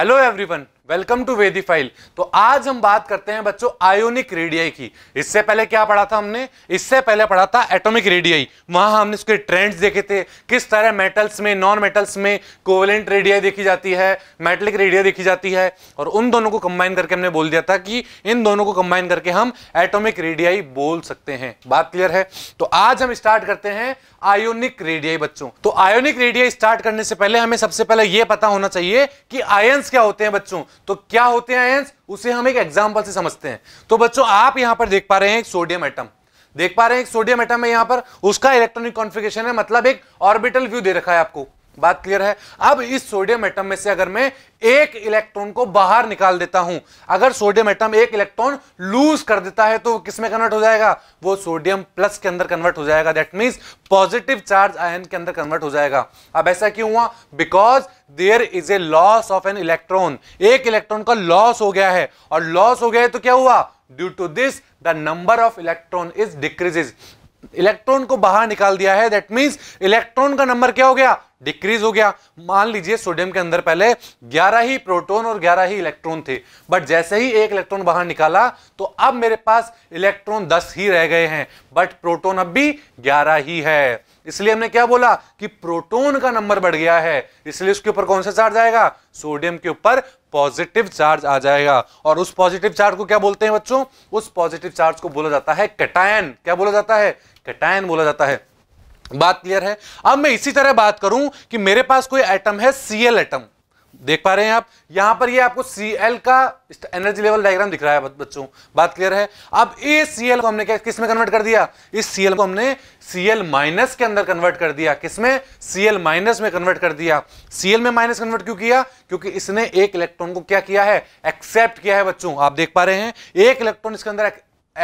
Hello everyone welcome to वेदी file तो आज हम बात करते हैं बच्चों आयोनिक रेडियाई की इससे पहले क्या पढ़ा था हमने इससे पहले पढ़ा था एटॉमिक रेडियाई वहां हमने उसके ट्रेंड्स देखे थे किस तरह मेटल्स में नॉन मेटल्स में कोवेलेंट रेडियाई देखी जाती है मेटलिक रेडियाई देखी जाती है और उन दोनों को कंबाइन करके हमने बोल दिया था कि इन दोनों को कंबाइन करके हम एटोमिक रेडियाई बोल सकते हैं बात क्लियर है तो आज हम स्टार्ट करते हैं आयोनिक रेडियाई बच्चों तो आयोनिक रेडियाई स्टार्ट करने से पहले हमें सबसे पहले यह पता होना चाहिए कि आयंस क्या होते हैं बच्चों तो क्या होते हैं आयंस उसे हम एक एग्जाम्पल से समझते हैं तो बच्चों आप यहां पर देख पा रहे हैं एक सोडियम एटम देख पा रहे हैं एक सोडियम एटम है यहां पर उसका इलेक्ट्रॉनिक कॉन्फ़िगरेशन है मतलब एक ऑर्बिटल व्यू दे रखा है आपको बात क्लियर है अब इस सोडियम एटम में से अगर मैं एक इलेक्ट्रॉन को बाहर निकाल देता हूं अगर सोडियम एटम एक इलेक्ट्रॉन लूज कर देता है तो किसमें कन्वर्ट हो जाएगा वो सोडियम प्लस के अंदर कन्वर्ट हो जाएगा that means positive charge ion के अंदर कन्वर्ट हो जाएगा अब ऐसा क्यों हुआ because there is a loss of an electron एक इलेक्ट्रॉन का लॉस हो गया है और लॉस हो गया है तो क्या हुआ due to this the number of electron is decreases electron को बाहर निकाल दिया है दैट मीन इलेक्ट्रॉन का नंबर क्या हो गया डिक्रीज हो गया मान लीजिए सोडियम के अंदर पहले 11 ही प्रोटॉन और 11 ही इलेक्ट्रॉन थे बट जैसे ही एक इलेक्ट्रॉन बाहर निकाला तो अब मेरे पास इलेक्ट्रॉन 10 ही रह गए हैं बट प्रोटॉन अब भी 11 ही है इसलिए हमने क्या बोला कि प्रोटोन का नंबर बढ़ गया है इसलिए उसके ऊपर कौन सा चार्ज आएगा सोडियम के ऊपर पॉजिटिव चार्ज आ जाएगा और उस पॉजिटिव चार्ज को क्या बोलते हैं बच्चों उस पॉजिटिव चार्ज को बोला जाता है कैटायन क्या बोला जाता है कैटायन बोला जाता है बात क्लियर है अब मैं इसी तरह बात करूं कि मेरे पास कोई एटम है सीएल एटम देख पा रहे हैं आप यहां पर ये यह आपको Cl का एनर्जी लेवल डायग्राम दिख रहा है बच्चों बात क्लियर है अब ए Cl को हमने क्या किसमें कन्वर्ट कर दिया इस Cl को हमने Cl माइनस के अंदर कन्वर्ट कर दिया किसमें Cl माइनस में कन्वर्ट कर दिया Cl में माइनस कन्वर्ट क्यों किया क्योंकि इसने एक इलेक्ट्रॉन को क्या किया है एक्सेप्ट किया है बच्चों आप देख पा रहे हैं एक इलेक्ट्रॉन इसके अंदर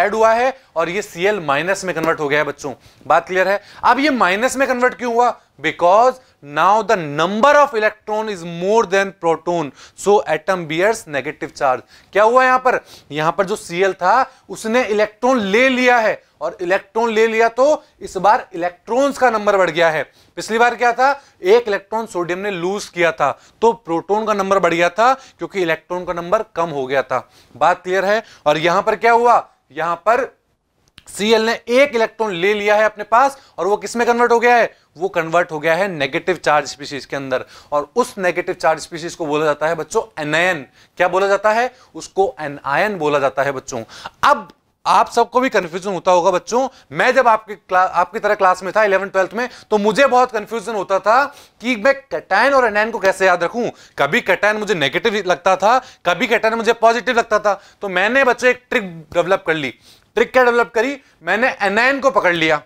एड हुआ है और ये Cl माइनस में कन्वर्ट हो गया है बच्चों बात क्लियर है अब ये माइनस में कन्वर्ट क्यों हुआ because now the number of electron is more than proton so atom bears negative charge क्या हुआ यहाँ पर यहाँ पर जो Cl था उसने इलेक्ट्रॉन ले लिया है और इलेक्ट्रॉन ले लिया तो इस बार इलेक्ट्रॉन्स का नंबर बढ़ गया है पिछली बार क्या था एक इलेक्ट्रॉन सोडियम ने लूज किया था तो प्रोटॉन का नंबर बढ़ गया था क्योंकि इलेक्ट्रॉन का नंबर कम हो गया था बात क्लियर है और यहां पर क्या हुआ यहां पर सीएल ने एक इलेक्ट्रॉन ले लिया है अपने पास और वो किसमें कन्वर्ट हो गया है वो कन्वर्ट हो गया है नेगेटिव चार्ज स्पीसीज के अंदर और उस नेगेटिव चार्ज स्पीसीज को बोला जाता है बच्चों एनआईन क्या बोला जाता है उसको एनआईन बोला जाता है बच्चों अब आप सबको भी कंफ्यूजन होता होगा बच्चों मैं जब आपकी क्लास आपकी तरह क्लास में था इलेवन ट्वेल्थ में तो मुझे बहुत कंफ्यूजन होता था कि मैं कैटाइन और एनैन को कैसे याद रखूं कभी कैटाइन मुझे नेगेटिव लगता था कभी कैटाइन मुझे पॉजिटिव लगता था तो मैंने बच्चों एक ट्रिक डेवलप कर ली ट्रिक क्या डेवलप करी मैंने एनआईन को पकड़ लिया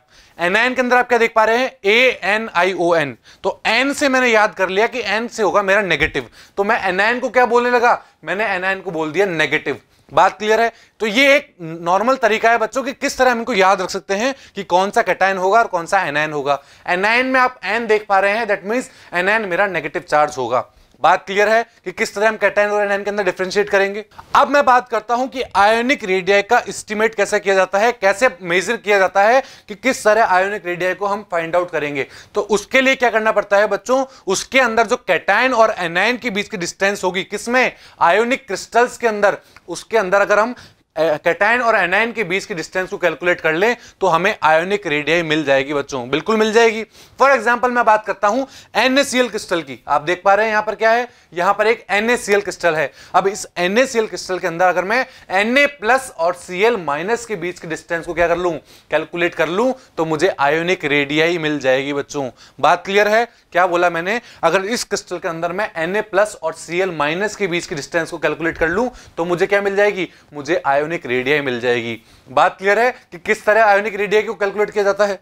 एनआईन के अंदर आप क्या देख पा रहे हैं A N I O N तो एन से मैंने याद कर लिया कि एन से होगा मेरा नेगेटिव तो मैं एनआईन को क्या बोलने लगा मैंने एनआईन को बोल दिया नेगेटिव बात क्लियर है तो ये एक नॉर्मल तरीका है बच्चों कि किस तरह हम इनको याद रख सकते हैं कि कौन सा कैटाइन होगा और कौन सा एनआईन होगा एनआईन में आप एन देख पा रहे हैं दैट मीन्स एनआईन मेरा नेगेटिव चार्ज होगा बात क्लियर है कि किस तरह हम कैटाइन और एनहाइन के अंदर डिफ्रेंशिएट करेंगे अब मैं बात करता हूं कि आयोनिक रेडियाई का एस्टिमेट कैसे किया जाता है कैसे मेजर किया जाता है कि किस तरह आयोनिक रेडियाई को हम फाइंड आउट करेंगे तो उसके लिए क्या करना पड़ता है बच्चों उसके अंदर जो कैटाइन और एनहाइन के बीच की डिस्टेंस होगी किसमें आयोनिक क्रिस्टल्स के अंदर उसके अंदर अगर हम कैटाइन और एनाइन के बीच के डिस्टेंस को कैलकुलेट कर लें तो हमें आयोनिक रेडियाई मिल जाएगी बच्चों बिल्कुल मिल जाएगी फॉर एग्जाम्पल मैं बात करता हूं एनएसीएल क्रिस्टल की आप देख पा रहे हैं यहां पर क्या है यहां पर एक एनएसीएल क्रिस्टल है अब इस एनएसीएल क्रिस्टल के अंदर अगर मैं एनए प्लस और सीएल माइनस के बीच के डिस्टेंस को क्या कर लू कैलकुलेट कर लू तो मुझे आयोनिक रेडियाई मिल जाएगी बच्चों बात क्लियर है क्या बोला मैंने अगर इस क्रिस्टल के अंदर मैं एनए प्लस और सीएल माइनस के बीच के डिस्टेंस को कैलकुलेट कर लू तो मुझे क्या मिल जाएगी मुझे आयो आयोनिक रेडियाई मिल जाएगी बात क्लियर है कि किस तरह आयोनिक रेडिया को कैलकुलेट किया जाता है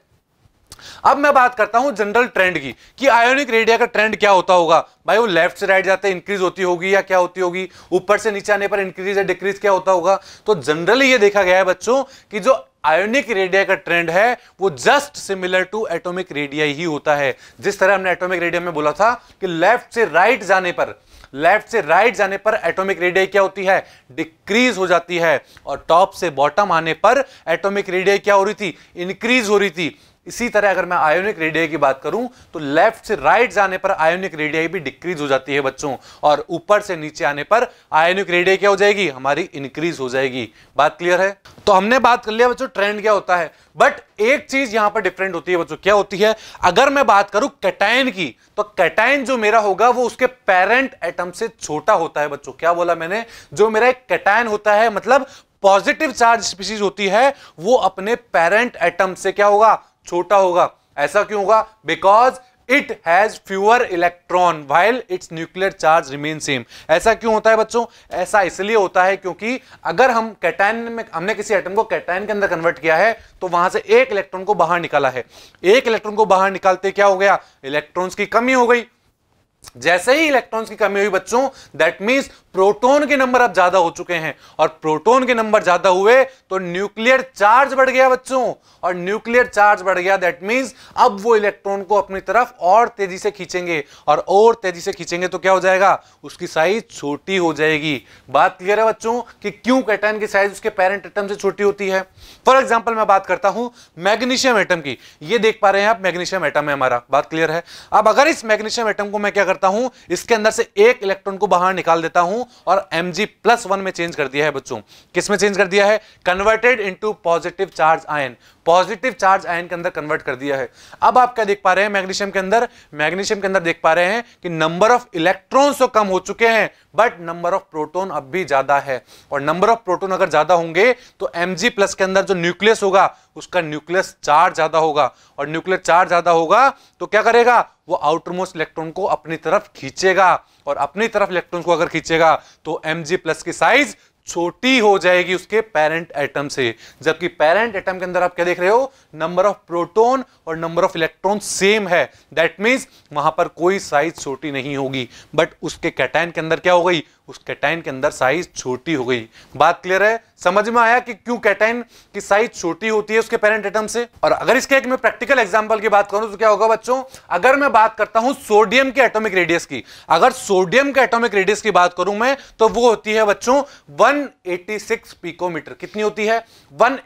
अब मैं बात करता हूं जनरल ट्रेंड की कि आयोनिक रेडिया का ट्रेंड क्या होता होगा भाई वो लेफ्ट से राइट जाते इंक्रीज होती होगी या क्या होती होगी ऊपर से नीचे आने पर इंक्रीज या डिक्रीज क्या होता होगा तो जनरली ये देखा गया है बच्चों कि जो आयोनिक रेडिया का ट्रेंड है वो just similar to atomic radii ही होता है जिस तरह हमने एटोमिक रेडिया में बोला था कि लेफ्ट से राइट जाने पर लेफ्ट से राइट जाने पर एटॉमिक रेडियाई क्या होती है डिक्रीज हो जाती है और टॉप से बॉटम आने पर एटॉमिक रेडियाई क्या हो रही थी इंक्रीज हो रही थी इसी तरह अगर मैं आयोनिक रेडियाई की बात करूं तो लेफ्ट से राइट जाने पर आयोनिक रेडियाई भी डिक्रीज हो जाती है बच्चों और ऊपर से नीचे आने पर आयोनिक रेडियाई क्या हो जाएगी हमारी इंक्रीज हो जाएगी बात क्लियर है तो हमने बात कर लिया बच्चों ट्रेंड क्या होता है बट एक चीज यहां पर डिफरेंट होती है बच्चों क्या होती है अगर मैं बात करूं कैटाइन की तो कैटाइन जो मेरा होगा वो उसके पेरेंट एटम से छोटा होता है बच्चों क्या बोला मैंने जो मेरा एक कैटाइन होता है मतलब पॉजिटिव चार्ज स्पीसीज होती है वो अपने पेरेंट एटम से क्या होगा छोटा होगा ऐसा क्यों होगा because it has fewer electron while its nuclear charge remain same ऐसा क्यों होता है बच्चों ऐसा इसलिए होता है क्योंकि अगर हम कैटाइन में हमने किसी एटम को कैटाइन के अंदर कन्वर्ट किया है तो वहां से एक इलेक्ट्रॉन को बाहर निकाला है एक इलेक्ट्रॉन को बाहर निकालते क्या हो गया इलेक्ट्रॉन्स की कमी हो गई जैसे ही इलेक्ट्रॉन्स की कमी हुई बच्चों दैट मीन प्रोटॉन के नंबर अब ज्यादा हो चुके हैं और प्रोटॉन के नंबर ज्यादा हुए तो न्यूक्लियर चार्ज बढ़ गया बच्चों और न्यूक्लियर चार्ज बढ़ गया दैट मीन्स अब वो इलेक्ट्रॉन को अपनी तरफ और तेजी से खींचेंगे और और तेजी से खींचेंगे तो क्या हो जाएगा उसकी साइज छोटी हो जाएगी बात क्लियर है बच्चों की क्यों कैटन की साइज उसके पेरेंट एटम से छोटी होती है फॉर एग्जाम्पल मैं बात करता हूं मैग्नीशियम एटम की ये देख पा रहे हैं आप मैग्नीशियम एटम है हमारा बात क्लियर है अब अगर इस मैग्नीशियम एटम को मैं क्या करता हूं इसके अंदर से एक इलेक्ट्रॉन को बाहर निकाल देता हूं और एम जी प्लस वन में चेंज कर दिया है बच्चों किस में चेंज कर दिया है converted into positive charge ion positive charge ion के अंदर कन्वर्ट कर दिया है अब आप क्या देख पा रहे हैं मैग्नीशियम के अंदर मैग्नीशियम के अंदर देख पा रहे हैं कि नंबर ऑफ इलेक्ट्रॉन्स तो कम हो चुके हैं बट नंबर ऑफ प्रोटोन अब भी ज्यादा है और नंबर ऑफ प्रोटोन अगर ज्यादा होंगे तो एम प्लस के अंदर जो न्यूक्लियस होगा उसका न्यूक्लियस चार्ज ज्यादा होगा और न्यूक्लियर चार्ज ज्यादा होगा तो क्या करेगा वो आउटरमोस्ट इलेक्ट्रॉन को अपनी तरफ खींचेगा और अपनी तरफ इलेक्ट्रॉन को अगर खींचेगा तो एम प्लस की साइज छोटी हो जाएगी उसके पेरेंट एटम से जबकि पेरेंट एटम के अंदर आप क्या देख रहे हो नंबर ऑफ प्रोटोन और नंबर ऑफ इलेक्ट्रॉन सेम है दैट मीन्स वहां पर कोई साइज छोटी नहीं होगी बट उसके कैटाइन के अंदर क्या हो गई उस कैटाइन के अंदर साइज छोटी हो गई बात क्लियर है समझ में आया कि क्यों कैटाइन की साइज छोटी होती है उसके पेरेंट एटम से और अगर इसके एक मैं प्रैक्टिकल एग्जांपल की बात करूं तो क्या होगा बच्चों अगर मैं बात करता हूं सोडियम के एटॉमिक रेडियस की अगर सोडियम के एटॉमिक रेडियस की बात करूं मैं तो वो होती है बच्चों वन पिकोमीटर कितनी होती है वन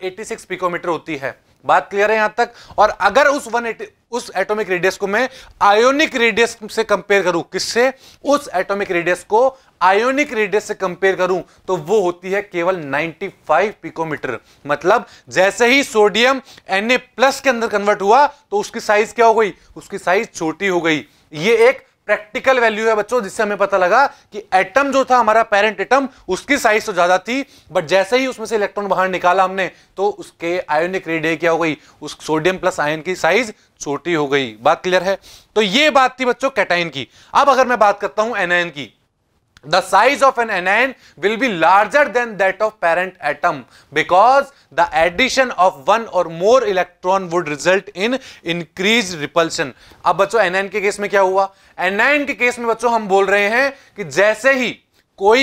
पिकोमीटर होती है बात क्लियर है यहां तक और अगर उस 180 उस एटॉमिक रेडियस को मैं आयोनिक रेडियस से कंपेयर करूं किससे उस एटॉमिक रेडियस को आयोनिक रेडियस से कंपेयर करूं तो वो होती है केवल 95 पिकोमीटर मतलब जैसे ही सोडियम एनए प्लस के अंदर कन्वर्ट हुआ तो उसकी साइज क्या हो गई उसकी साइज छोटी हो गई ये एक प्रैक्टिकल वैल्यू है बच्चों जिससे हमें पता लगा कि एटम जो था हमारा पेरेंट एटम उसकी साइज तो ज्यादा थी बट जैसे ही उसमें से इलेक्ट्रॉन बाहर निकाला हमने तो उसके आयोनिक रेडिया क्या हो गई उस सोडियम प्लस आयन की साइज छोटी हो गई बात क्लियर है तो ये बात थी बच्चों कैटाइन की अब अगर मैं बात करता हूं एनआईन की the size of an anion will be larger than that of parent atom because the addition of one or more electron would result in increased repulsion. ab bachcho anion ke case mein kya hua anion ke case mein bachcho hum bol rahe hain ki jaise hi koi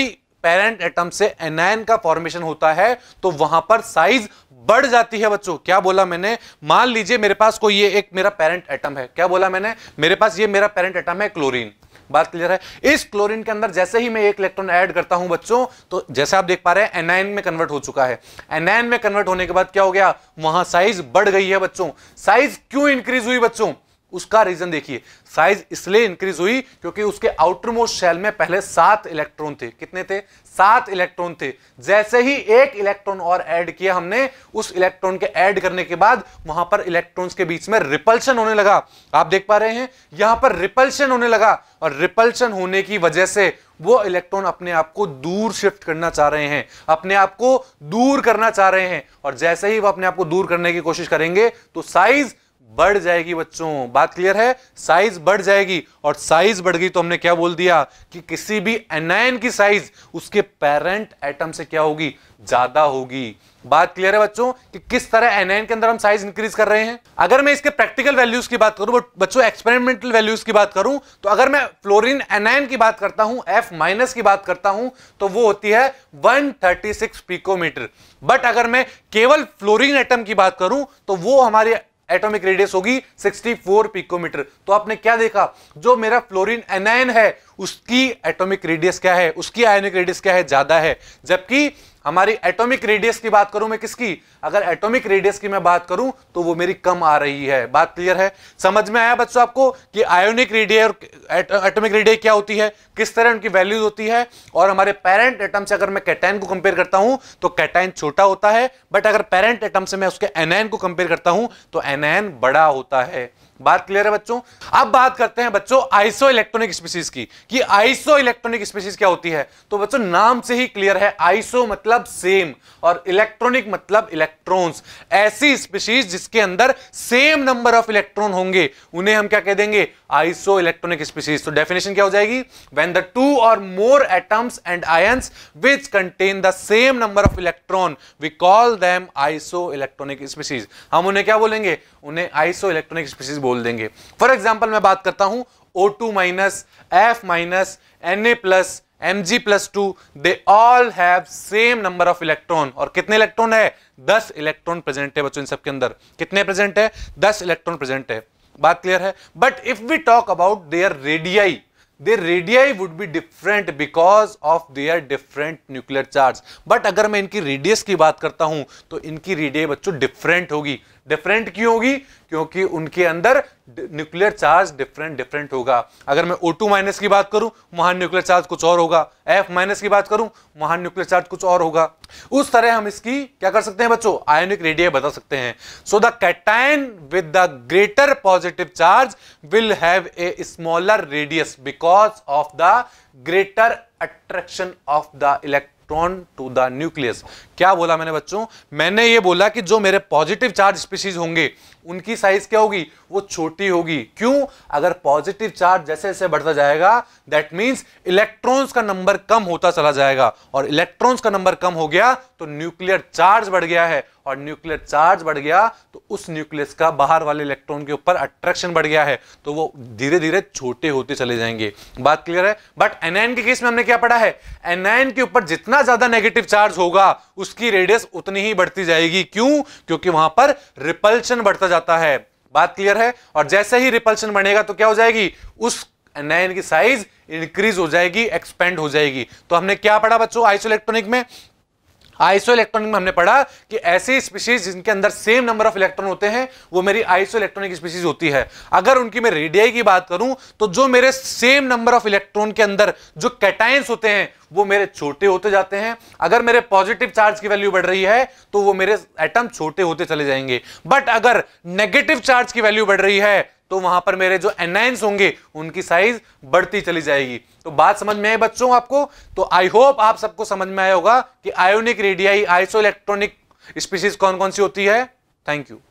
parent atom se anion ka formation hota hai to wahan par size बढ़ जाती है बच्चों क्या बोला मैंने मान लीजिए मेरे पास कोई ये एक मेरा पेरेंट एटम है क्या बोला मैंने मेरे पास ये मेरा पेरेंट एटम है क्लोरीन बात क्लियर है इस क्लोरीन के अंदर जैसे ही मैं एक इलेक्ट्रॉन ऐड करता हूं बच्चों तो जैसे आप देख पा रहे हैं एनआईन में कन्वर्ट हो चुका है एनआईन में कन्वर्ट होने के बाद क्या हो गया वहां साइज बढ़ गई है बच्चों साइज क्यों इंक्रीज हुई बच्चों उसका रीजन देखिए साइज इसलिए इंक्रीज हुई क्योंकि उसके आउटर मोस्ट शेल में पहले सात इलेक्ट्रॉन थे कितने थे सात इलेक्ट्रॉन थे जैसे ही एक इलेक्ट्रॉन और ऐड किया हमने उस इलेक्ट्रॉन के ऐड करने के बाद वहां पर इलेक्ट्रॉन्स के बीच में रिपल्शन होने लगा आप देख पा रहे हैं यहां पर रिपल्शन होने लगा और रिपल्शन होने की वजह से वो इलेक्ट्रॉन अपने आप को दूर शिफ्ट करना चाह रहे हैं अपने आप को दूर करना चाह रहे हैं और जैसे ही वो अपने आप को दूर करने की कोशिश करेंगे तो साइज बढ़ जाएगी बच्चों बात क्लियर है साइज बढ़ जाएगी और साइज बढ़ गई तो हमने क्या बोल दिया कि किसी भी एनायन की साइज उसके पेरेंट एटम से क्या होगी ज्यादा होगी बात क्लियर है बच्चों कि किस तरह एनायन के अंदर हम साइज इंक्रीज कर रहे हैं अगर मैं इसके प्रैक्टिकल वैल्यूज की बात करूं बच्चों एक्सपेरिमेंटल वैल्यूज की बात करूं तो अगर मैं फ्लोरिन एनायन की बात करता हूं एफ माइनस की बात करता हूं तो वो होती है 136 पिकोमीटर बट अगर मैं केवल फ्लोरिन एटम की बात करूं तो वो हमारे एटॉमिक रेडियस होगी 64 पिकोमीटर तो आपने क्या देखा जो मेरा फ्लोरीन एनायन है उसकी एटॉमिक रेडियस क्या है उसकी आयोनिक रेडियस क्या है ज्यादा है जबकि हमारी एटॉमिक रेडियस की बात करूं मैं किसकी अगर एटॉमिक रेडियस की मैं बात करूं तो वो मेरी कम आ रही है बात क्लियर है समझ में आया बच्चों आपको कि आयोनिक रेडियस और एटॉमिक रेडियस क्या होती है किस तरह उनकी वैल्यूज होती है और हमारे पेरेंट एटम से अगर मैं कैटाइन को कंपेयर करता हूं तो कैटाइन छोटा होता है बट अगर पेरेंट एटम से मैं उसके एनएन को कंपेयर करता हूं तो एनएन बड़ा होता है बात क्लियर है बच्चों अब बात करते हैं बच्चों आइसो इलेक्ट्रॉनिक स्पीसीज की कि आइसो इलेक्ट्रॉनिक स्पीसीज क्या होती है तो बच्चों नाम से ही क्लियर है आइसो मतलब सेम और इलेक्ट्रॉनिक मतलब इलेक्ट्रॉन्स ऐसी स्पीसीज जिसके अंदर सेम नंबर ऑफ इलेक्ट्रॉन होंगे उन्हें हम क्या कह देंगे आइसो इलेक्ट्रॉनिक स्पीसीज तो डेफिनेशन क्या हो जाएगी वेन द टू और more atoms and ions which contain the same number of electron we call them iso electronic species हम उन्हें क्या बोलेंगे उन्हें आइसो इलेक्ट्रॉनिक स्पीसीज बोल देंगे फॉर एग्जाम्पल मैं बात करता हूं O two minus F minus N A plus M G plus two they all have same number of electron और कितने इलेक्ट्रॉन है दस इलेक्ट्रॉन प्रेजेंट है बच्चों इन सबके अंदर कितने प्रेजेंट है दस इलेक्ट्रॉन प्रेजेंट है बात क्लियर है but if we talk about their radii their radii would be different because of their different nuclear charge but अगर मैं इनकी रेडियस की बात करता हूं तो इनकी रेडियाई बच्चों डिफरेंट होगी डिफरेंट क्यों होगी क्योंकि उनके अंदर न्यूक्लियर चार्ज डिफरेंट डिफरेंट होगा अगर मैं ओ टू माइनस की बात करूं वहां न्यूक्लियर चार्ज कुछ और होगा एफ माइनस की बात करूं वहां न्यूक्लियर चार्ज कुछ और होगा उस तरह हम इसकी क्या कर सकते हैं बच्चों आयोनिक रेडिया बता सकते हैं so the cation with the greater positive charge will have a smaller radius because of the greater attraction of the electron electron to the nucleus क्या बोला मैंने बच्चों मैंने ये बोला कि जो मेरे पॉजिटिव चार्ज स्पीसीज होंगे उनकी साइज क्या होगी वो छोटी होगी क्यों अगर पॉजिटिव चार्ज जैसे जैसे बढ़ता जाएगा दैट मीन्स इलेक्ट्रॉन्स का नंबर कम होता चला जाएगा और इलेक्ट्रॉन्स का नंबर कम हो गया तो न्यूक्लियर चार्ज बढ़ गया है और न्यूक्लियर चार्ज बढ़ गया तो उस न्यूक्लियस का बाहर वाले इलेक्ट्रॉन के ऊपर अट्रैक्शन बढ़ गया है तो वो धीरे धीरे छोटे होते चले जाएंगे बात क्लियर है बट एनआईन के केस में हमने क्या पढ़ा है एनआईन के ऊपर जितना ज्यादा नेगेटिव चार्ज होगा उसकी रेडियस उतनी ही बढ़ती जाएगी क्यों क्योंकि वहां पर रिपल्शन बढ़ता जाता है बात क्लियर है और जैसे ही रिपल्शन बनेगा तो क्या हो जाएगी उस नैन की साइज इंक्रीज हो जाएगी एक्सपेंड हो जाएगी तो हमने क्या पढ़ा बच्चों आइसोलेक्ट्रॉनिक में आइसो इलेक्ट्रॉनिक में हमने पढ़ा कि ऐसी स्पीशीज जिनके अंदर सेम नंबर ऑफ इलेक्ट्रॉन होते हैं वो मेरी आइसो इलेक्ट्रॉनिक स्पीशीज होती है अगर उनकी मैं रेडियाई की बात करूं तो जो मेरे सेम नंबर ऑफ इलेक्ट्रॉन के अंदर जो कैटाइंस होते हैं वो मेरे छोटे होते जाते हैं अगर मेरे पॉजिटिव चार्ज की वैल्यू बढ़ रही है तो वो मेरे एटम छोटे होते चले जाएंगे बट अगर नेगेटिव चार्ज की वैल्यू बढ़ रही है तो वहां पर मेरे जो एनाइंस होंगे उनकी साइज बढ़ती चली जाएगी तो बात समझ में आए बच्चों आपको तो आई होप आप सबको समझ में आया होगा कि ionic radii iso electronic species कौन कौन सी होती है थैंक यू